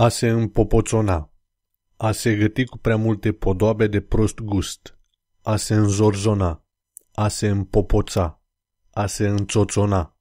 A se împopoțona. A se găti cu prea multe podoabe de prost gust. A se înzorzona. A se împopoța. A se înțoțona.